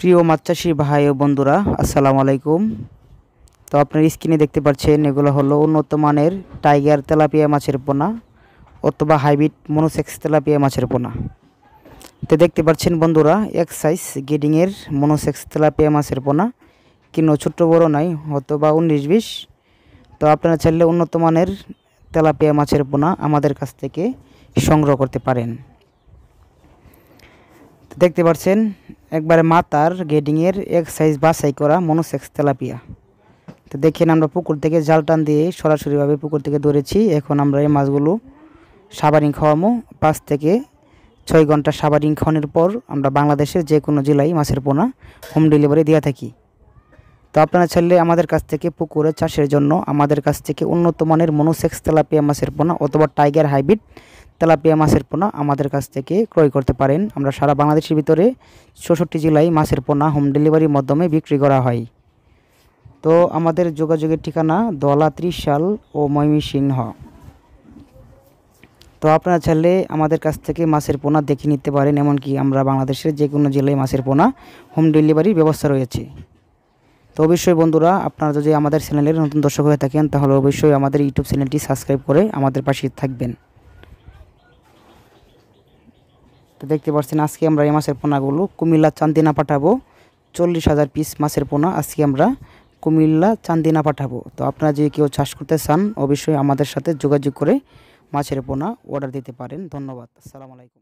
প্রিয় মাছ ভাই ও বন্ধুরা আসসালামু আলাইকুম তো আপনার স্ক্রিনে দেখতে পাচ্ছেন এগুলো হলো উন্নত মানের টাইগার তেলাপিয়া মাছের পোনা অথবা হাইব্রিড মনোসেক্স তেলাপিয়া মাছের পোনা তো দেখতে পাচ্ছেন বন্ধুরা এক সাইজ গেডিংয়ের মনোসেক্স তেলাপিয়া মাছের পোনা কিন্তু ছোট্ট বড় নয় অথবা উনিশ বিশ তো আপনারা চাইলে উন্নত মানের তেলাপিয়া মাছের পোনা আমাদের কাছ থেকে সংগ্রহ করতে পারেন দেখতে পাচ্ছেন একবারে মাতার গেডিংয়ের এক সাইজ বাছাই করা মনোসেক্স তেলাপিয়া তো দেখেন আমরা পুকুর থেকে জাল টান দিয়ে সরাসরিভাবে পুকুর থেকে ধরেছি এখন আমরা এই মাছগুলো সাবারিং খাওয়ামো পাঁচ থেকে ছয় ঘন্টা সাবারিং খাওয়ানোর পর আমরা বাংলাদেশের যে কোনো জেলায় মাছের পোনা হোম ডেলিভারি দিয়ে থাকি তো আপনারা ছেলে আমাদের কাছ থেকে পুকুরে চাষের জন্য আমাদের কাছ থেকে উন্নত মানের মনোসেক্স তেলাপিয়া মাছের পোনা অথবা টাইগার হাইব্রিড তেলাপিয়া মাছের পোনা আমাদের কাছ থেকে ক্রয় করতে পারেন আমরা সারা বাংলাদেশের ভিতরে চৌষট্টি জেলায় মাছের পোনা হোম ডেলিভারির মাধ্যমে বিক্রি করা হয় তো আমাদের যোগাযোগের ঠিকানা দলা ত্রিশাল ও সিংহ তো আপনারা চাইলে আমাদের কাছ থেকে মাছের পোনা দেখে নিতে পারেন এমনকি আমরা বাংলাদেশের যে কোনো জেলায় মাছের পোনা হোম ডেলিভারির ব্যবস্থা রয়েছে তো অবশ্যই বন্ধুরা আপনারা যদি আমাদের চ্যানেলের নতুন দর্শক হয়ে থাকেন তাহলে অবশ্যই আমাদের ইউটিউব চ্যানেলটি সাবস্ক্রাইব করে আমাদের পাশে থাকবেন তো দেখতে পাচ্ছেন আজকে আমরা এই মাছের পোনাগুলো কুমিল্লা চান্দিনা পাঠাবো চল্লিশ হাজার পিস মাছের পোনা আজকে আমরা কুমিল্লা চান্দিনা পাঠাবো তো আপনারা যদি কেউ চাষ করতে চান অবশ্যই আমাদের সাথে যোগাযোগ করে মাছের পোনা অর্ডার দিতে পারেন ধন্যবাদ আসসালামু আলাইকুম